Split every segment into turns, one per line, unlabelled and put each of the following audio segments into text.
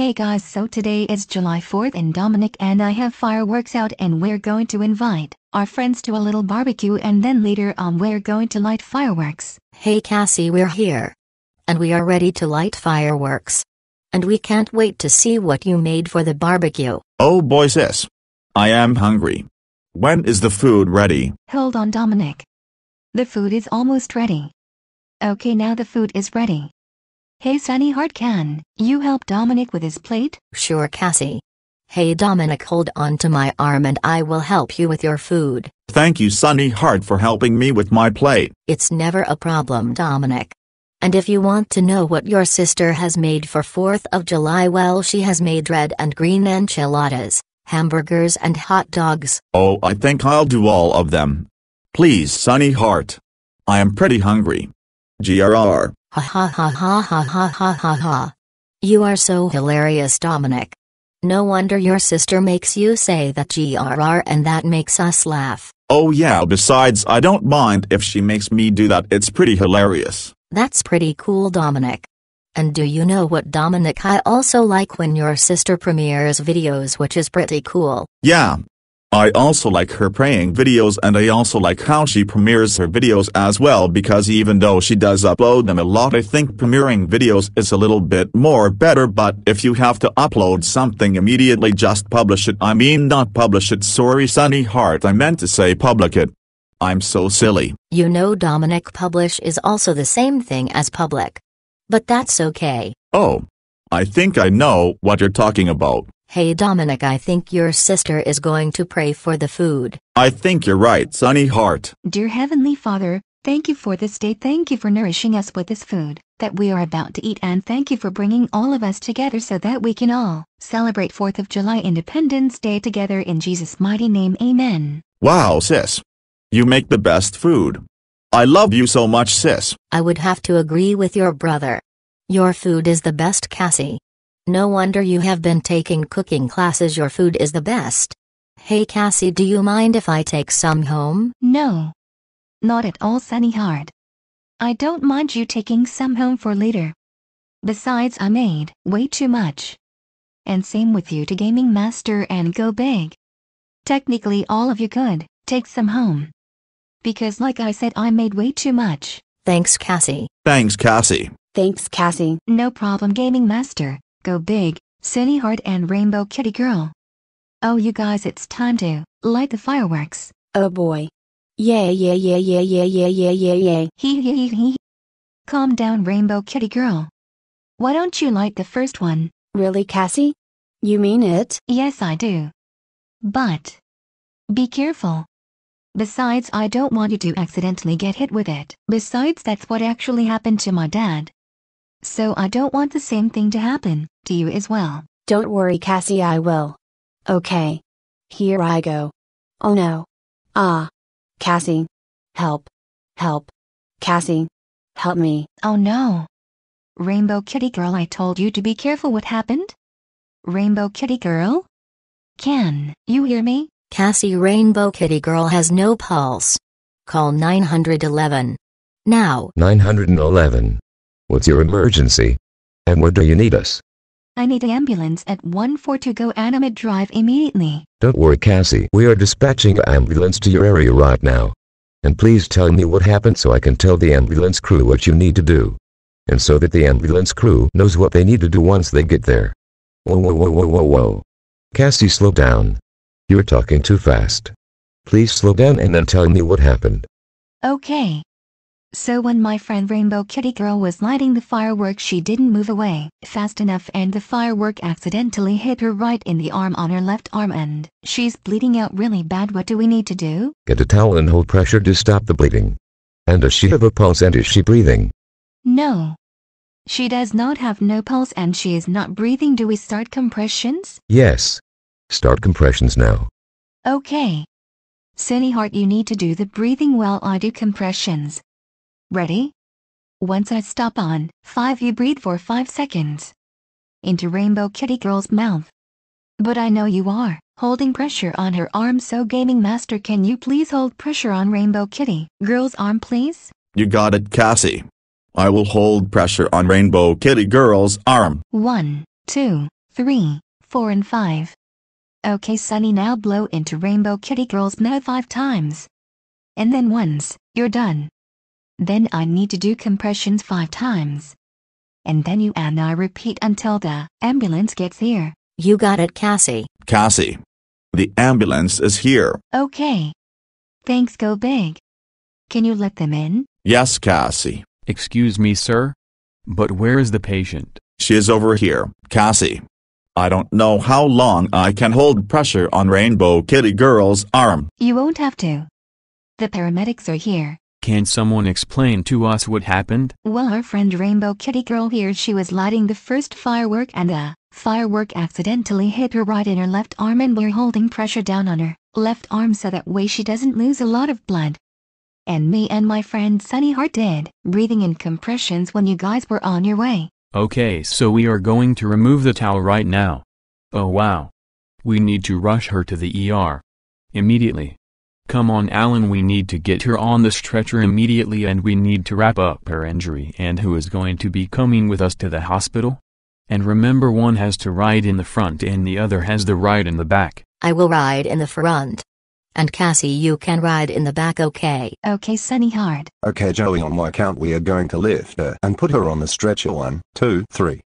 Hey guys so today is July 4th and Dominic and I have fireworks out and we're going to invite our friends to a little barbecue and then later on we're going to light fireworks.
Hey Cassie we're here. And we are ready to light fireworks. And we can't wait to see what you made for the barbecue.
Oh boy sis. I am hungry. When is the food ready?
Hold on Dominic. The food is almost ready. Okay now the food is ready. Hey Sunny Heart can you help Dominic with his
plate? Sure Cassie. Hey Dominic hold on to my arm and I will help you with your food.
Thank you Sunny Heart for helping me with my plate. It's never a problem
Dominic. And if you want to know what your sister has made for 4th of July well she has made red and green enchiladas, hamburgers and hot dogs.
Oh I think I'll do all of them. Please Sunny Heart. I am pretty hungry. GRR
Ha ha ha ha ha ha ha ha ha. You are so hilarious, Dominic. No wonder your sister makes you say that GRR and that makes us laugh.
Oh yeah, besides I don't mind if she makes me do that, it's pretty hilarious.
That's pretty cool, Dominic. And do you know what, Dominic? I also like when your sister premieres videos, which is pretty cool.
Yeah, I also like her praying videos and I also like how she premieres her videos as well because even though she does upload them a lot I think premiering videos is a little bit more better but if you have to upload something immediately just publish it I mean not publish it sorry Sunny Heart I meant to say public it. I'm so silly.
You know Dominic publish is also the same thing as public. But that's okay.
Oh. I think I know what you're talking about.
Hey Dominic, I think your sister is going to pray for the food.
I think you're right, Sunny Heart.
Dear Heavenly Father, thank you for this day. Thank you for
nourishing us with this food that we are about to eat and thank you for bringing all of us together so that we can all celebrate 4th of July Independence Day together in Jesus' mighty name. Amen.
Wow, sis. You make the best food. I love you so much, sis.
I would have to agree with your brother. Your food is the best, Cassie. No wonder you have been taking cooking classes, your food is the best. Hey Cassie, do you mind if I take some home? No. Not at all, Sunny
Hard. I don't mind you taking some home for later. Besides, I made way too much. And same with you to Gaming Master and Go Big. Technically, all of you could take some home. Because, like I said, I made way too much. Thanks, Cassie.
Thanks, Cassie.
Thanks, Cassie. No problem, Gaming Master. Go Big, City Heart and Rainbow Kitty Girl. Oh you guys it's time to light the fireworks. Oh boy. Yeah yeah yeah yeah yeah yeah yeah yeah yeah. Hee hee hee hee. Calm down Rainbow Kitty Girl. Why don't you light the first one? Really Cassie? You mean it? Yes I do. But. Be careful. Besides I don't want you to accidentally get hit with it. Besides that's what actually happened to my dad. So I don't want the same thing to happen to you as well. Don't worry, Cassie, I will. Okay. Here I go. Oh no. Ah. Cassie. Help. Help. Cassie. Help me. Oh no. Rainbow Kitty Girl, I told you to be careful what happened?
Rainbow Kitty Girl? Can you hear me? Cassie Rainbow Kitty Girl has no pulse. Call 911. Now.
911. What's your emergency? And where do you need us?
I need an
ambulance at 142 Go Animate Drive immediately.
Don't worry Cassie, we are dispatching an ambulance to your area right now. And please tell me what happened so I can tell the ambulance crew what you need to do. And so that the ambulance crew knows what they need to do once they get there. Whoa whoa whoa whoa whoa whoa. Cassie slow down. You're talking too fast. Please slow down and then tell me what happened.
Okay. So when my friend Rainbow Kitty Girl was lighting the firework she didn't move away fast enough and the firework accidentally hit her right in the arm on her left arm and she's bleeding out really bad what do we need to do?
Get a towel and hold pressure to stop the bleeding. And does she have a pulse and is she breathing?
No. She does not have no pulse and she is not breathing do we start compressions?
Yes. Start compressions now.
Okay. Sunny Heart you need to do the breathing while I do compressions. Ready? Once I stop on, 5 you breathe for 5 seconds. Into Rainbow Kitty Girl's mouth. But I know you are, holding pressure on her arm so Gaming Master can you please hold pressure on Rainbow Kitty Girl's arm please?
You got it Cassie. I will hold pressure on Rainbow Kitty Girl's arm.
One, two, three, four, and 5. Okay Sunny now blow into Rainbow Kitty Girl's mouth 5 times. And then once, you're done. Then I need to do compressions five times. And then you and I repeat until the ambulance gets
here. You got it, Cassie.
Cassie. The ambulance is here.
Okay. Thanks, go big. Can you let them in?
Yes, Cassie. Excuse me, sir? But where is the patient? She is over here, Cassie.
I don't know how long I can hold pressure on Rainbow Kitty Girl's arm.
You won't have to. The paramedics are here.
Can someone explain to us what happened?
Well our friend Rainbow Kitty Girl here she was lighting the first firework and the firework accidentally hit her right in her left arm and we're holding pressure down on her left arm so that way she doesn't lose a lot of blood. And me and my friend Sunny Heart did, breathing in compressions when you guys were on your way.
Okay so we are going to remove the towel right now. Oh wow. We need to rush her to the ER. Immediately. Come on Alan we need to get her on the stretcher immediately and we need to wrap up her injury and who is going to be coming with us to the hospital? And remember one has to ride in the front and the other has the ride in the back.
I will ride in the front. And Cassie you can ride in the back okay? Okay Sunny Hard.
Okay Joey on my count we are going
to lift her and put her on the stretcher one, two, three.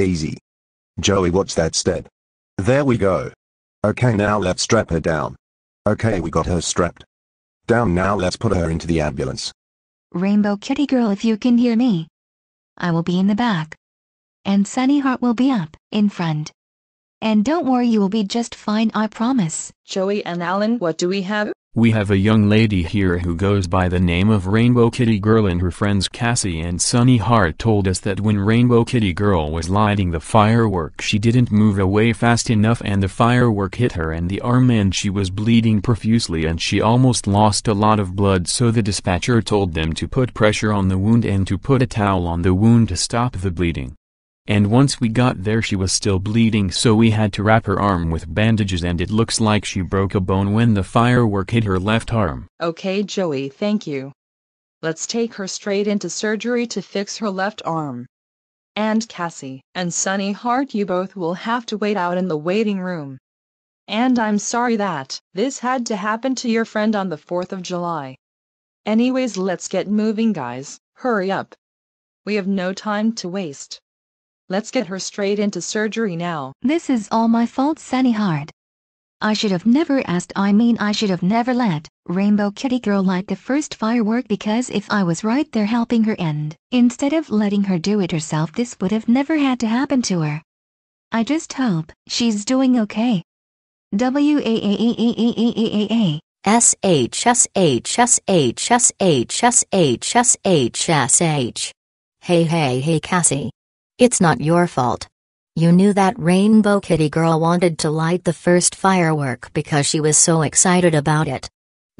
Easy. Joey watch that step. There we go. Okay now let's strap her down. Okay we got her strapped. Down now let's put her into the ambulance.
Rainbow Kitty Girl if you can hear me. I will be in the back. And Sunny Heart will be up, in front. And don't worry you will be just fine I promise. Joey and Alan what do we have?
We have a young lady here who goes by the name of Rainbow Kitty Girl and her friends Cassie and Sunny Hart told us that when Rainbow Kitty Girl was lighting the firework she didn't move away fast enough and the firework hit her in the arm and she was bleeding profusely and she almost lost a lot of blood so the dispatcher told them to put pressure on the wound and to put a towel on the wound to stop the bleeding and once we got there she was still bleeding so we had to wrap her arm with bandages and it looks like she broke a bone when the firework hit her left arm.
Okay Joey thank you. Let's take her straight into surgery to fix her left arm. And Cassie and Sunny Heart you both will have to wait out in the waiting room. And I'm sorry that this had to happen to your friend on the 4th of July. Anyways let's get moving guys, hurry up. We have no time to waste. Let's get her straight into surgery now.
This is all my fault, Sunny Hard. I should have never asked, I mean I should have never let Rainbow Kitty Girl light the first firework because if I was right there helping her end instead of letting her do it herself this would have never had to happen to her. I just hope she's doing okay. W A A A A A A A A A
S H S H S H S H S H S H S H Hey hey hey Cassie. It's not your fault. You knew that Rainbow Kitty Girl wanted to light the first firework because she was so excited about it.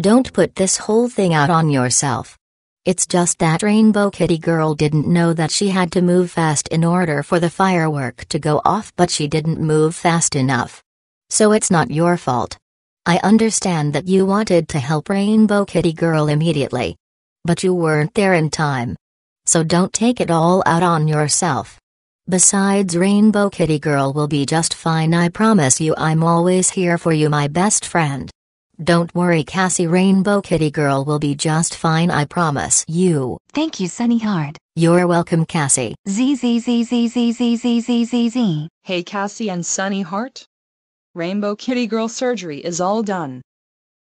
Don't put this whole thing out on yourself. It's just that Rainbow Kitty Girl didn't know that she had to move fast in order for the firework to go off, but she didn't move fast enough. So it's not your fault. I understand that you wanted to help Rainbow Kitty Girl immediately. But you weren't there in time. So don't take it all out on yourself. Besides Rainbow Kitty Girl will be just fine I promise you I'm always here for you my best friend. Don't worry Cassie Rainbow Kitty Girl will be just fine I promise you. Thank you Sunny Heart. You're welcome Cassie.
Z Z Z Z Z Z Z Z Z Z. Hey Cassie and Sunny Heart. Rainbow Kitty Girl surgery is all done.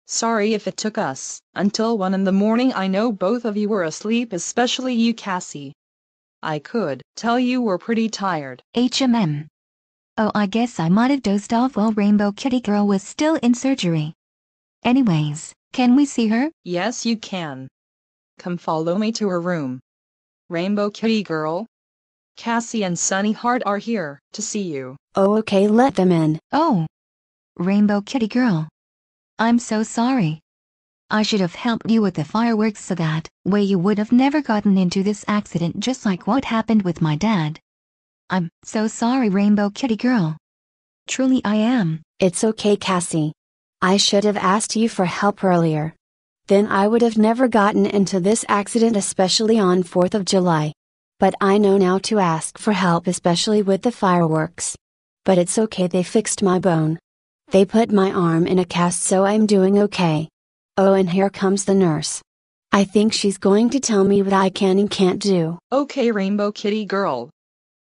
Sorry if it took us until 1 in the morning I know both of you were asleep especially you Cassie. I could tell you were pretty tired. HMM.
Oh, I guess I might have dozed off while Rainbow Kitty Girl was still in surgery. Anyways, can we see her?
Yes, you can. Come follow me to her room. Rainbow Kitty Girl, Cassie and Sunny Heart are here to see you.
Oh, okay, let them in. Oh, Rainbow Kitty Girl. I'm so sorry. I should have helped you with the fireworks so that way you would have never gotten into this accident just like what happened with my dad. I'm so sorry Rainbow Kitty Girl. Truly I am. It's okay Cassie. I should have asked you for help earlier. Then I would have never gotten into this accident especially on 4th of July. But I know now to ask for help especially with the fireworks. But it's okay they fixed my bone. They put my arm in a cast so I'm doing okay. Oh, and here comes the nurse. I think she's going to tell me what I can and can't do.
Okay, Rainbow Kitty Girl.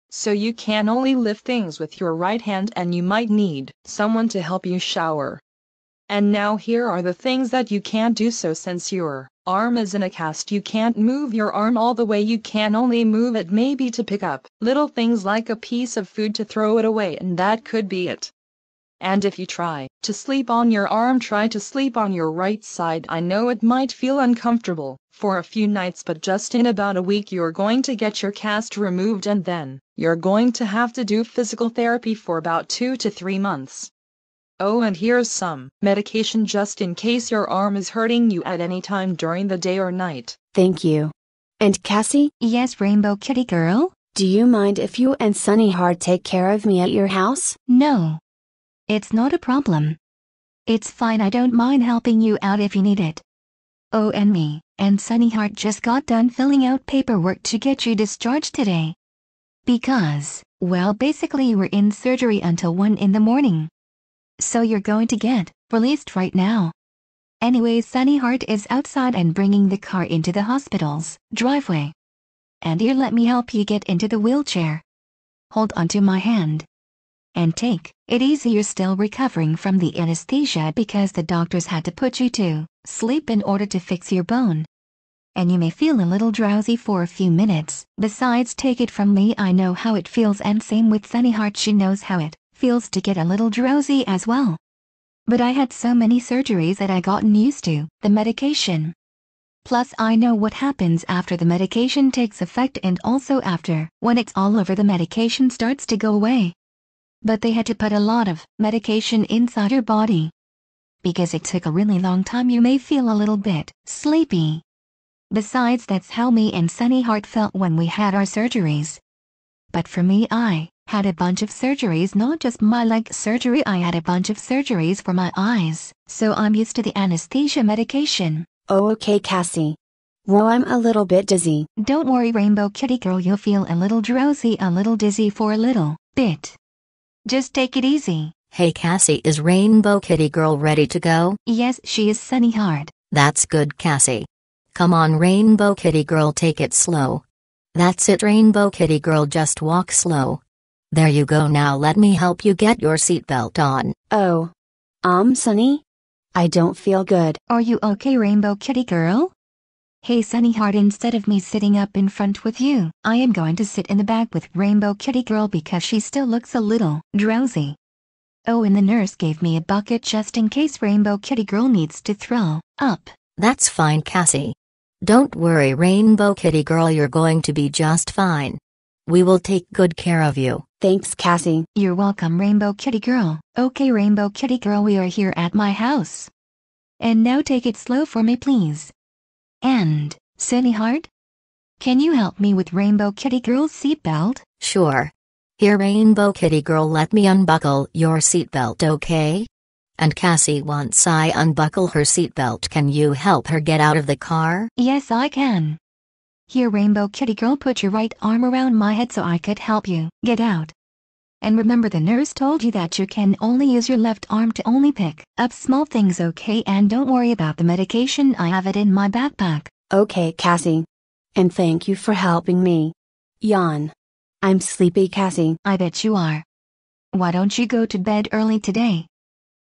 So you can only lift things with your right hand and you might need someone to help you shower. And now here are the things that you can't do so since your arm is in a cast you can't move your arm all the way you can only move it maybe to pick up little things like a piece of food to throw it away and that could be it. And if you try to sleep on your arm try to sleep on your right side. I know it might feel uncomfortable for a few nights but just in about a week you're going to get your cast removed and then you're going to have to do physical therapy for about two to three months. Oh, and here's some medication just in case your arm is hurting you at any time during the day or night.
Thank you. And Cassie? Yes, Rainbow Kitty Girl? Do you mind if you and Sunny Hard take care of me at your house? No, it's not a problem. It's fine I don't mind helping you out if you need it. Oh and me, and Sunny just got done filling out paperwork to get you discharged today. Because, well basically you were in surgery until 1 in the morning. So you're going to get released right now. Anyway Sunny is outside and bringing the car into the hospital's driveway. And here let me help you get into the wheelchair. Hold onto my hand and take it easy you're still recovering from the anesthesia because the doctors had to put you to sleep in order to fix your bone. And you may feel a little drowsy for a few minutes. Besides take it from me I know how it feels and same with Sunny Heart she knows how it feels to get a little drowsy as well. But I had so many surgeries that I gotten used to the medication. Plus I know what happens after the medication takes effect and also after when it's all over the medication starts to go away but they had to put a lot of medication inside your body. Because it took a really long time you may feel a little bit sleepy. Besides that's how me and Sunny Heart felt when we had our surgeries. But for me I had a bunch of surgeries not just my leg surgery I had a bunch of surgeries for my eyes, so I'm used to the anesthesia medication. Oh okay Cassie. Well, I'm a little bit dizzy. Don't worry, Rainbow Kitty Girl, you'll feel a little drowsy, a little dizzy for a little bit.
Just take it easy. Hey Cassie is Rainbow Kitty Girl ready to go?
Yes she is Sunny
Hard. That's good Cassie. Come on Rainbow Kitty Girl take it slow. That's it Rainbow Kitty Girl just walk slow. There you go now let me help you get your seatbelt on. Oh. Um Sunny? I don't feel good. Are
you okay Rainbow Kitty Girl? Hey Sunny Heart instead of me sitting up in front with you, I am going to sit in the back with Rainbow Kitty Girl because she still looks a little drowsy. Oh and the nurse gave me a bucket just in case Rainbow Kitty Girl needs to throw
up. That's fine Cassie. Don't worry Rainbow Kitty Girl you're going to be just fine. We will take good care of you. Thanks Cassie. You're welcome Rainbow
Kitty Girl. Okay Rainbow Kitty Girl we are here at my house. And now take it slow for me please. And, Sunny Heart? Can you help me with
Rainbow Kitty Girl's seatbelt? Sure. Here Rainbow Kitty Girl let me unbuckle your seatbelt okay? And Cassie wants I unbuckle her seatbelt can you help her get out of the car?
Yes I can. Here Rainbow Kitty Girl put your right arm around my head so I could help you get out. And remember the nurse told you that you can only use your left arm to only pick up small things okay and don't worry about the medication I have it in my backpack. Okay Cassie. And thank you for helping me. Yawn. I'm sleepy Cassie. I bet you are. Why don't you go to bed early today?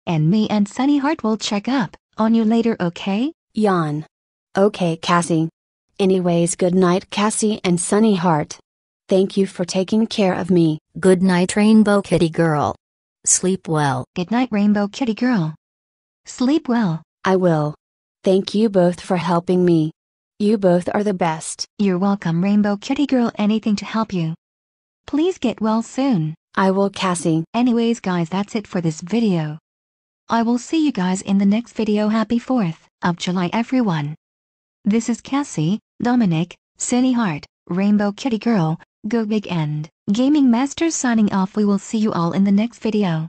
And me and Sunny Heart will check up on you later okay? Yawn. Okay Cassie. Anyways good night Cassie and Sunny Heart. Thank you for taking care of me. Good night, Rainbow Kitty Girl. Sleep well. Good night, Rainbow Kitty Girl. Sleep well. I will. Thank you both for helping me. You both are the best. You're welcome, Rainbow Kitty Girl. Anything to help you. Please get well soon. I will, Cassie. Anyways, guys, that's it for this video. I will see you guys in the next video. Happy 4th of July, everyone. This is Cassie, Dominic, Sunny Heart, Rainbow Kitty Girl, Go big and gaming masters signing off we will see you all in the next video.